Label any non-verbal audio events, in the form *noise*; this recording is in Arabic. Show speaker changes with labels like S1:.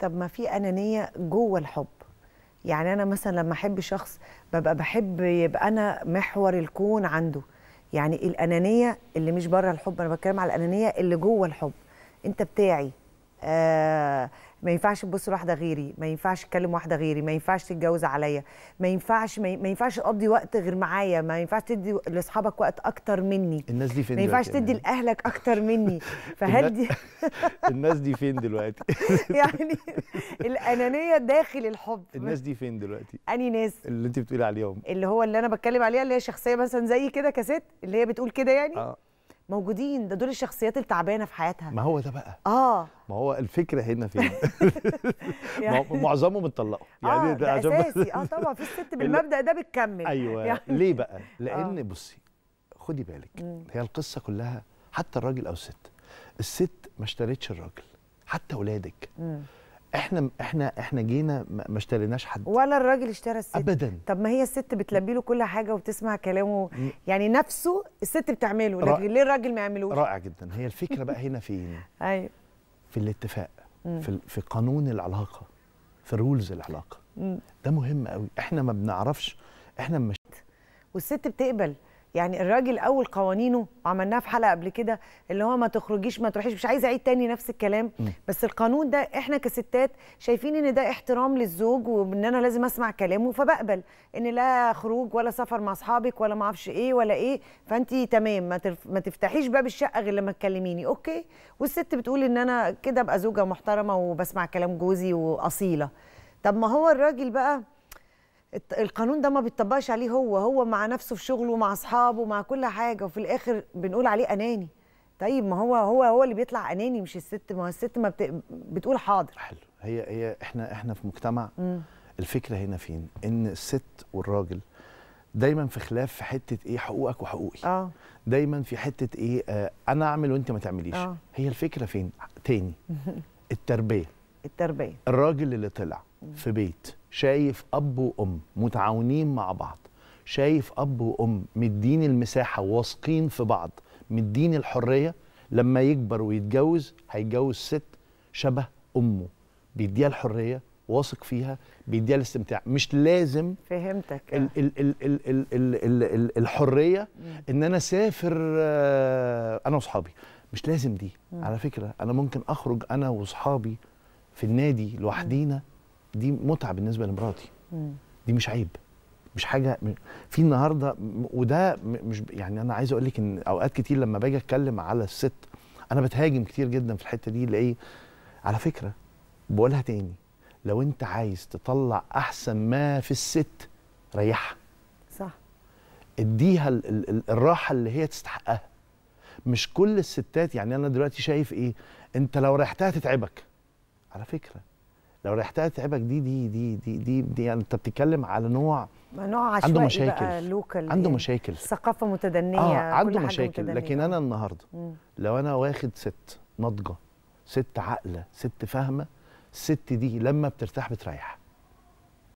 S1: طب ما في انانيه جوه الحب يعني انا مثلا لما احب شخص ببقى بحب يبقى انا محور الكون عنده يعني الانانيه اللي مش بره الحب انا بتكلم على الانانيه اللي جوه الحب انت بتاعي آه ما ينفعش تبص لواحده غيري ما ينفعش تكلم واحده غيري ما ينفعش تتجوز عليا ما ينفعش ما ينفعش تقضي وقت غير معايا ما ينفعش تدي لاصحابك وقت اكتر مني
S2: الناس دي فين ما ينفعش تدي يعني.
S1: لاهلك اكتر مني *laughs* فهل دي
S2: *laughs* الناس دي فين دلوقتي *laughs* يعني
S1: الانانيه داخل الحب الناس
S2: دي فين دلوقتي اني ناس اللي انت بتقولي عليهم
S1: اللي هو اللي انا بتكلم عليها اللي هي شخصيه مثلا زي كده كست اللي هي بتقول كده يعني اه موجودين ده دول الشخصيات التعبانه في حياتها ما هو ده بقى اه
S2: ما هو الفكره هنا فين
S1: *laughs* *laughs* يعني معظمهم
S2: اتطلقوا يعني آه ده, ده اساسي اه طبعا
S1: في الست *laughs* بالمبدا ده
S2: بتكمل ايوه يعني ليه بقى آه. لان آه. بصي خدي بالك مم. هي القصه كلها حتى الراجل او الست الست ما اشتريتش الراجل حتى اولادك مم. احنا احنا احنا جينا ما اشتريناش حد
S1: ولا الراجل اشترى الست ابدا طب ما هي الست بتلبي له كل حاجه وبتسمع كلامه يعني نفسه الست بتعمله لكن ليه الراجل ما يعملوش
S2: رائع جدا هي الفكره بقى هنا فين *laughs* ايوه في الاتفاق في في قانون العلاقه في رولز العلاقه ده مهم قوي احنا ما بنعرفش احنا مش
S1: والست بتقبل يعني الراجل اول قوانينه وعملناها في حلقه قبل كده اللي هو ما تخرجيش ما تروحيش مش عايزه اعيد تاني نفس الكلام م. بس القانون ده احنا كستات شايفين ان ده احترام للزوج وان انا لازم اسمع كلامه فبقبل ان لا خروج ولا سفر مع اصحابك ولا ما اعرفش ايه ولا ايه فانت تمام ما, تف... ما تفتحيش باب الشقه غير لما تكلميني اوكي والست بتقول ان انا كده ابقى زوجه محترمه وبسمع كلام جوزي واصيله طب ما هو الراجل بقى القانون ده ما بيتطبقش عليه هو هو مع نفسه في شغله مع اصحابه مع كل حاجه وفي الاخر بنقول عليه اناني طيب ما هو هو هو اللي بيطلع اناني مش الست ما هو الست ما بت... بتقول حاضر حلو
S2: هي هي احنا احنا في مجتمع م. الفكره هنا فين ان الست والراجل دايما في خلاف في حته ايه حقوقك وحقوقي آه. دايما في حته ايه آه انا اعمل وانت ما تعمليش آه. هي الفكره فين تاني *laughs* التربيه التربيه الراجل اللي طلع في بيت شايف اب وام متعاونين مع بعض شايف اب وام مدين المساحه واثقين في بعض مدين الحريه لما يكبر ويتجوز هيتجوز ست شبه امه بيديها الحريه واثق فيها بيديها الاستمتاع مش لازم فهمتك ال ال ال ال ال ال ال الحريه ان انا اسافر آه، انا واصحابي مش لازم دي على فكره انا ممكن اخرج انا واصحابي في النادي لوحدينا دي متعه بالنسبه لمراتي دي مش عيب مش حاجه في النهارده وده مش يعني انا عايز اقول لك ان اوقات كتير لما باجي اتكلم على الست انا بتهاجم كتير جدا في الحته دي لايه على فكره بقولها تاني لو انت عايز تطلع احسن ما في الست ريحها صح اديها ال ال ال الراحه اللي هي تستحقها مش كل الستات يعني انا دلوقتي شايف ايه انت لو ريحتها تتعبك على فكره لو ريحتها تعبك دي دي دي دي, دي, دي يعني انت بتتكلم على نوع
S1: نوع عشوائي عنده مشاكل بقى لوكال عنده آه، مشاكل ثقافه متدنيه آه عنده مشاكل متدنية. لكن انا
S2: النهارده لو انا واخد ست ناضجه ست عاقله ست فاهمه الست دي لما بترتاح بتريح